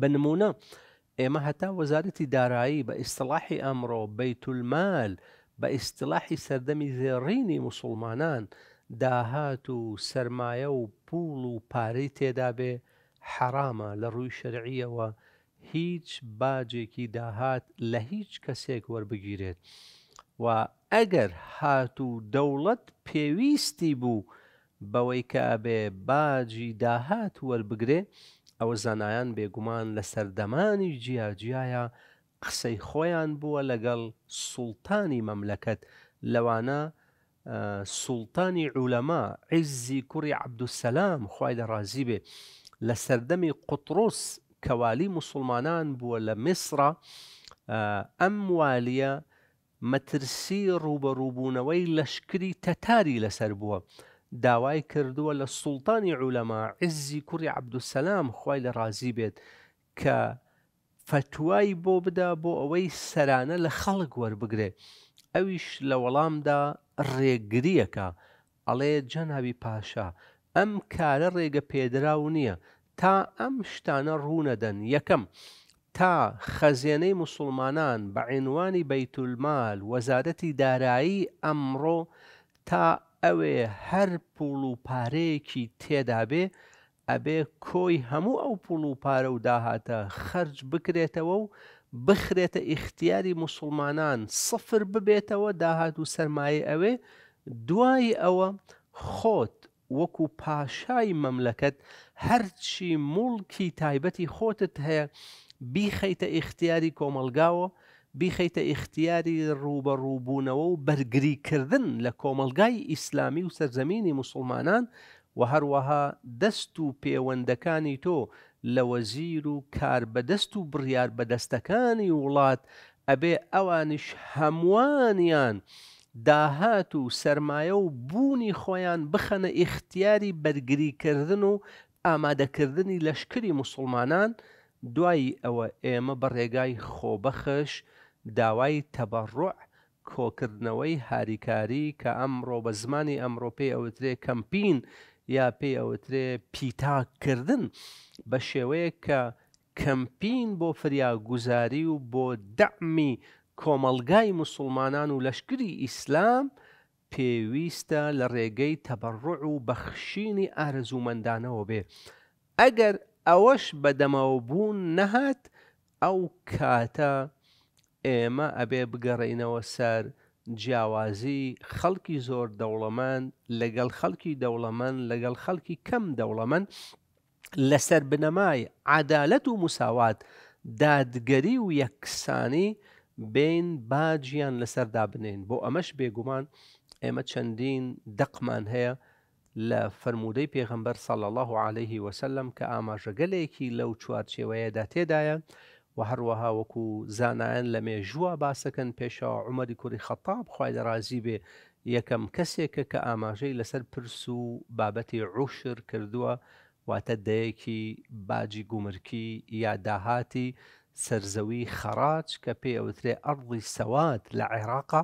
بە نمونە ئێمە هەتا وەزارەتی دارایی بە ئیستلاحی ئەمڕۆ بەیتولمال بە ئیستلاحی سەردەمی زێڕینی مسلمانان داهات و سرمایە و پوڵ و پارەی تێدا بێ حرامە لە ڕووی شەرعیەوە هیچ باجێکی داهات لە هیچ کەسێک وەربگیرێت و ئەگەر هات و دەوڵەت پێویستی بوو بەوەی کە ئەبێ باجی داهات وەربگرێ ئەوە زانایان بێگومان لە سەردەمانی جیاجیایە قسەی خۆیان بووە لەگەڵ سوڵتانی مەملەکەت لەوانە سوڵتانی عولەما عیزی کوڕی عبدوسەسلام خی دەڕازی بێ لە سەردەمی قوتڕۆس کەوالی مسلمانان بووە لە میسرە ئەم والیە مەترسی ڕوبەڕووبوونەوەی لەشکری تەتاری لەسەر بووە داوای کردووە لە سوڵتانی عولەما عزی کوڕی عبدوسەسلام خی لە ڕازی بێت کە فتوای بۆ بدا بۆ ئەوەی سەرانە لە خەڵک وەربگرێ ئەویش لە وەڵامدا ڕێگریەکە ئەڵێ جەناوی پاشا ئەم کارە ڕێگە پێدراو نییە تا ئەم شتانە ڕوونەدەن یەکەم تا خەزیێنەی مسلمانان بە عینوانی بەیتولمال وەزارەتی دارایی ئەمڕۆ تا ئەوێ هەر پوڵ و پارەیەکی تێدا بێ ئەبێ کۆی هەموو ئەو پوڵ و پارە و داهاتە خەرج بکرێتەوە و بخرێتە ئیختیاری مسلمانان سفر ببێتەوە داهات و سەرمایە ئەوێ دوای ئەوە خۆت وەکو پاشای مەملەکەت هەرچی مڵکی تایبەتی خۆتت هەیە بیخەیتە ئیختیاری کۆمەلگاوە بیخەیتە ئیختیاری ڕوبەڕووبوونەوە و بەرگریکردن لە کۆمەلگای ئیسلامی و سەرزەمینی مسلمانان و هەروەها دەست و پەیوەندەکانی تۆ لە وەزیر و کار بەدەست و بڕیار بەدەستەکانی وڵات ئەبێ ئەوانش هەمووانیان داهات و سرمایە و بوونی خۆیان بخەنە ئیختیاری بەرگریکردن و ئامادەکردنی لەشکری مسلمانان دوایی ئەوە ئێمە بە ڕێگای خۆبەخش، داوای تەبڕوع کۆکردنەوەی هاریکاری کە ئەمڕۆ بە زمانی ئەمڕۆپی ئەوترێ کەمپین یا پێی ئەوترێ پیتاکردن بە شێوەیە کە کەمپین بۆ فریاگوزاری و بۆ دەمی کۆمەلگای مسلمانان و لەشکری ئیسلام پێویستە لە ڕێگەی تەبڕوع و بەخشینی ئارزومەندانەوە بێ ئەگەر ئەوەش بەدەمەوە بوون نەهات ئەو کاتە ئێمە ئەبێ بگەڕینەوە سەر جیاوازی خەڵکی زۆر دەوڵەمەند لەگەڵ خەڵکی دەوڵەمەند لەگەڵ خەڵکی کەم دەوڵەمەند لەسەر بنەمای عادالەت و مساوات دادگەری و یەکسانی بین باجیان لەسەردا بنێن بۆ ئەمەش بێگومان ئێمە چەندین دەقمان هەیە لە فرەرمودەی پێغمبەر سەڵ الله عليه وسلم کە ئاماژەگەلێکی لەو چوارچێوەیەدا تێدایە و هەروەها وەکو زانایەن لە مێژووە باسەکەن پێشەوە عمەری کوری خەتاب خی دەڕازی بێ یەکەم کەسێکە کە ئاماژەی لەسەر پرس و بابەتی ڕوشر کردووە واتە دەیەکی باجی گومرکی یا داهاتی سەرزەوی خەراج کە پێ ئەوترێ ئەڕڵی سەوات لە عێراقا.